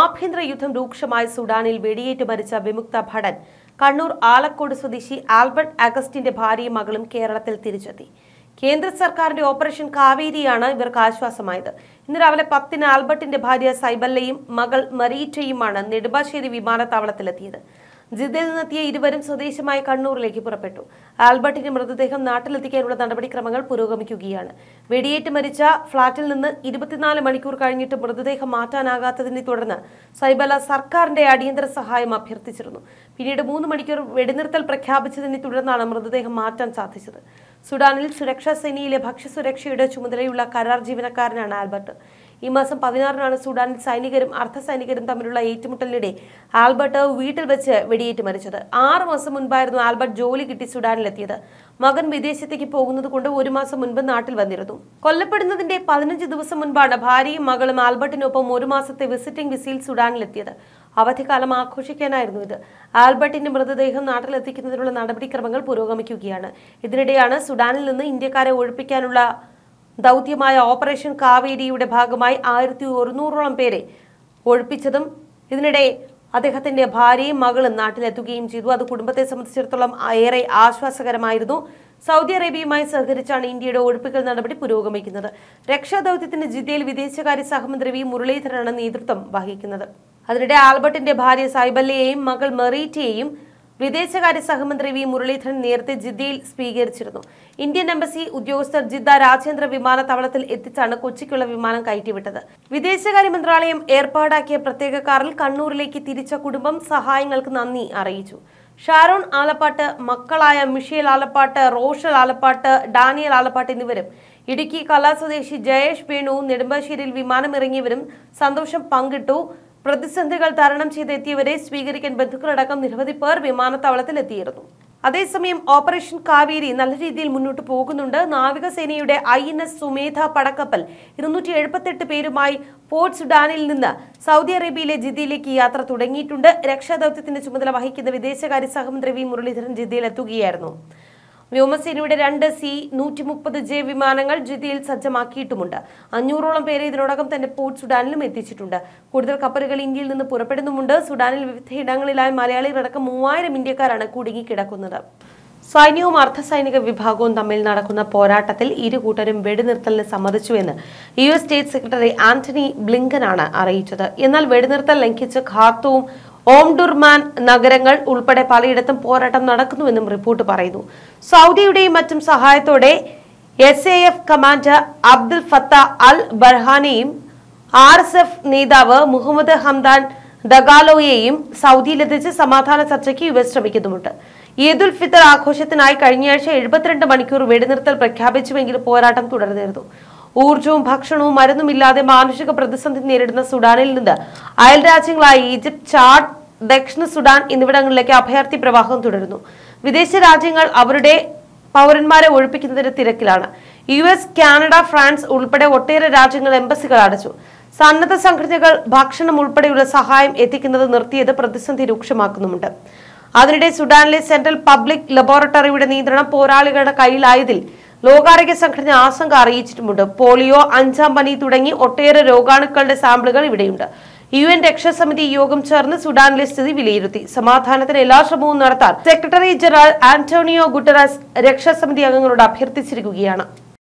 ആഭ്യന്തര യുദ്ധം രൂക്ഷമായ സുഡാനിൽ വെടിയേറ്റ് മരിച്ച വിമുക്ത ഭടൻ കണ്ണൂർ ആലക്കോട് സ്വദേശി ആൽബർട്ട് അഗസ്റ്റിന്റെ ഭാര്യയും മകളും കേരളത്തിൽ തിരിച്ചെത്തി കേന്ദ്ര സർക്കാരിന്റെ ഓപ്പറേഷൻ കാവേരിയാണ് ഇവർക്ക് ആശ്വാസമായത് ഇന്ന് രാവിലെ പത്തിന് ആൽബർട്ടിന്റെ ഭാര്യ സൈബല്ലയും മകൾ മരീറ്റയുമാണ് നെടുമ്പാശ്ശേരി വിമാനത്താവളത്തിലെത്തിയത് ജിദ്ദയിൽ നിന്നെത്തിയ ഇരുവരും സ്വദേശമായ കണ്ണൂരിലേക്ക് പുറപ്പെട്ടു ആൽബർട്ടിന്റെ മൃതദേഹം നാട്ടിലെത്തിക്കാനുള്ള നടപടിക്രമങ്ങൾ പുരോഗമിക്കുകയാണ് വെടിയേറ്റ് മരിച്ച ഫ്ളാറ്റിൽ നിന്ന് ഇരുപത്തിനാല് മണിക്കൂർ കഴിഞ്ഞിട്ട് മൃതദേഹം മാറ്റാനാകാത്തതിനെ തുടർന്ന് സൈബല സർക്കാരിന്റെ അടിയന്തര സഹായം അഭ്യർത്ഥിച്ചിരുന്നു പിന്നീട് മൂന്ന് മണിക്കൂർ വെടിനിർത്തൽ പ്രഖ്യാപിച്ചതിനെ തുടർന്നാണ് മൃതദേഹം മാറ്റാൻ സാധിച്ചത് സുഡാനിൽ സുരക്ഷാ സേനയിലെ ഭക്ഷ്യസുരക്ഷയുടെ ചുമതലയുള്ള കരാർ ജീവനക്കാരനാണ് ആൽബർട്ട് ഈ മാസം പതിനാറിനാണ് സുഡാനിൽ സൈനികരും അർദ്ധസൈനികരും തമ്മിലുള്ള ഏറ്റുമുട്ടലിനിടെ ആൽബർട്ട് വീട്ടിൽ വെച്ച് വെടിയേറ്റ് മരിച്ചത് ആറ് മാസം മുൻപായിരുന്നു ആൽബർട്ട് ജോലി കിട്ടി സുഡാനിലെത്തിയത് മകൻ വിദേശത്തേക്ക് പോകുന്നത് കൊണ്ട് ഒരു മാസം മുൻപ് നാട്ടിൽ വന്നിരുന്നു കൊല്ലപ്പെടുന്നതിന്റെ പതിനഞ്ച് ദിവസം മുൻപാണ് ഭാര്യയും മകളും ആൽബർട്ടിനൊപ്പം ഒരു മാസത്തെ വിസിറ്റിംഗ് വിസയിൽ സുഡാനിലെത്തിയത് അവധിക്കാലം ആഘോഷിക്കാനായിരുന്നു ഇത് ആൽബർട്ടിന്റെ മൃതദേഹം നാട്ടിലെത്തിക്കുന്നതിനുള്ള നടപടിക്രമങ്ങൾ പുരോഗമിക്കുകയാണ് ഇതിനിടെയാണ് സുഡാനിൽ നിന്ന് ഇന്ത്യക്കാരെ ഒഴിപ്പിക്കാനുള്ള ദൗത്യമായ ഓപ്പറേഷൻ കാവേരിയുടെ ഭാഗമായി ആയിരത്തി ഒരുന്നൂറോളം പേരെ ഒഴിപ്പിച്ചതും ഇതിനിടെ അദ്ദേഹത്തിന്റെ ഭാര്യയും മകളും നാട്ടിലെത്തുകയും ചെയ്തു അത് കുടുംബത്തെ സംബന്ധിച്ചിടത്തോളം ഏറെ ആശ്വാസകരമായിരുന്നു സൗദി അറേബ്യയുമായി സഹകരിച്ചാണ് ഇന്ത്യയുടെ ഒഴിപ്പിക്കൽ നടപടി പുരോഗമിക്കുന്നത് രക്ഷാദൌത്യത്തിന് ജിദ്ദയിൽ വിദേശകാര്യ സഹമന്ത്രി വി മുരളീധരനാണ് നേതൃത്വം വഹിക്കുന്നത് അതിനിടെ ആൽബർട്ടിന്റെ ഭാര്യ സൈബല്ലയെയും മകൾ മെറീറ്റയെയും വിദേശകാര്യ സഹമന്ത്രി വി മുരളീധരൻ നേരത്തെ ജിദ്ദയിൽ സ്വീകരിച്ചിരുന്നു ഇന്ത്യൻ എംബസി ഉദ്യോഗസ്ഥർ ജിദ്ദ രാജ്യാന്തര വിമാനത്താവളത്തിൽ എത്തിച്ചാണ് കൊച്ചിക്കുള്ള വിമാനം കയറ്റിവിട്ടത് വിദേശകാര്യ മന്ത്രാലയം ഏർപ്പാടാക്കിയ പ്രത്യേക കാറിൽ കണ്ണൂരിലേക്ക് തിരിച്ച കുടുംബം സഹായങ്ങൾക്ക് നന്ദി അറിയിച്ചു ഷാരോൺ ആലപ്പാട്ട് മക്കളായ മിഷേൽ ആലപ്പാട്ട് റോഷൽ ആലപ്പാട്ട് ഡാനിയൽ ആലപ്പാട്ട് എന്നിവരും ഇടുക്കി കലാ സ്വദേശി ജയേഷ് വേണുവും നെടുമ്പാശ്ശേരിയിൽ വിമാനമിറങ്ങിയവരും സന്തോഷം പങ്കിട്ടു പ്രതിസന്ധികൾ തരണം ചെയ്തെത്തിയവരെ സ്വീകരിക്കാൻ ബന്ധുക്കളടക്കം നിരവധി പേർ എത്തിയിരുന്നു അതേസമയം ഓപ്പറേഷൻ കാവേരി നല്ല രീതിയിൽ മുന്നോട്ട് പോകുന്നുണ്ട് നാവികസേനയുടെ ഐ എൻ എസ് സുമേധ പടക്കപ്പൽ ഇരുന്നൂറ്റി എഴുപത്തെട്ട് പേരുമായി പോർട്ട് സുഡാനിൽ നിന്ന് സൗദി അറേബ്യയിലെ ജിദ്ദയിലേക്ക് യാത്ര തുടങ്ങിയിട്ടുണ്ട് രക്ഷാദൌത്യത്തിന്റെ ചുമതല വഹിക്കുന്ന വിദേശകാര്യ സഹമന്ത്രി വി മുരളീധരൻ ജിദ്ദയിലെത്തുകയായിരുന്നു വ്യോമസേനയുടെ രണ്ട് സി നൂറ്റി മുപ്പത് ജെ വിമാനങ്ങൾ ജിദ്ദയിൽ സജ്ജമാക്കിയിട്ടുമുണ്ട് അഞ്ഞൂറോളം പേരെ ഇതിനോടകം തന്നെ പോർട്ട് സുഡാനിലും എത്തിച്ചിട്ടുണ്ട് കൂടുതൽ കപ്പലുകൾ ഇന്ത്യയിൽ നിന്ന് പുറപ്പെടുന്നുമുണ്ട് സുഡാനിൽ വിവിധയിടങ്ങളിലായി മലയാളികളടക്കം മൂവായിരം ഇന്ത്യക്കാരാണ് കുടുങ്ങിക്കിടക്കുന്നത് സൈന്യവും അർദ്ധസൈനിക വിഭാഗവും തമ്മിൽ നടക്കുന്ന പോരാട്ടത്തിൽ ഇരു കൂട്ടരും വെടിനിർത്തലിന് സമ്മതിച്ചുവെന്ന് U S state secretary Antony ബ്ലിങ്കനാണ് അറിയിച്ചത് എന്നാൽ വെടിനിർത്തൽ ലംഘിച്ച് ഖാർത്തവും ഓംഡുർമാൻ നഗരങ്ങൾ ഉൾപ്പെടെ പലയിടത്തും പോരാട്ടം നടക്കുന്നുവെന്നും റിപ്പോർട്ട് പറയുന്നു സൗദിയുടെയും മറ്റും സഹായത്തോടെ S A F commander Abdul Fattah al ബർഹാനെയും ആർ എസ് എഫ് നേതാവ് മുഹമ്മദ് ഹംദാൻ ദഗാലോയെയും സൗദിയിലെത്തിച്ച് സമാധാന ചർച്ചയ്ക്ക് യു എസ് ശ്രമിക്കുന്നുമുണ്ട് ഈദുൽ ഫിത്തർ ആഘോഷത്തിനായി കഴിഞ്ഞയാഴ്ച എഴുപത്തിരണ്ട് മണിക്കൂർ വെടിനിർത്തൽ പ്രഖ്യാപിച്ചുവെങ്കിലും പോരാട്ടം തുടർന്നിരുന്നു ഊർജവും ഭക്ഷണവും മരുന്നുമില്ലാതെ മാനുഷിക പ്രതിസന്ധി നേരിടുന്ന സുഡാനിൽ നിന്ന് അയൽ രാജ്യങ്ങളായ ഈജിപ്ത് ചാഡ് ദക്ഷിണ സുഡാൻ എന്നിവിടങ്ങളിലേക്ക് അഭയാർത്ഥി പ്രവാഹം തുടരുന്നു വിദേശ രാജ്യങ്ങൾ അവരുടെ പൗരന്മാരെ ഒഴിപ്പിക്കുന്നതിന്റെ തിരക്കിലാണ് യു എസ് കാനഡ ഫ്രാൻസ് ഉൾപ്പെടെ ഒട്ടേറെ രാജ്യങ്ങൾ എംബസികൾ അടച്ചു സന്നദ്ധ സംഘടനകൾ ഭക്ഷണം ഉൾപ്പെടെയുള്ള സഹായം എത്തിക്കുന്നത് നിർത്തിയത് പ്രതിസന്ധി രൂക്ഷമാക്കുന്നുമുണ്ട് അതിനിടെ സുഡാനിലെ സെൻട്രൽ പബ്ലിക് ലബോറട്ടറിയുടെ നിയന്ത്രണം പോരാളികളുടെ കയ്യിലായതിൽ ലോകാരോഗ്യ സംഘടന ആശങ്ക അറിയിച്ചിട്ടുമുണ്ട് പോളിയോ അഞ്ചാം പനി തുടങ്ങി ഒട്ടേറെ രോഗാണുക്കളുടെ സാമ്പിളുകൾ ഇവിടെയുണ്ട് യു എൻ രക്ഷാസമിതി യോഗം ചേർന്ന് സുഡാനിലെ സ്ഥിതി വിലയിരുത്തി സമാധാനത്തിന് എല്ലാ ശ്രമവും നടത്താൻ സെക്രട്ടറി ജനറൽ ആന്റോണിയോ ഗുട്ടറസ് രക്ഷാസമിതി അംഗങ്ങളോട് അഭ്യർത്ഥിച്ചിരിക്കുകയാണ്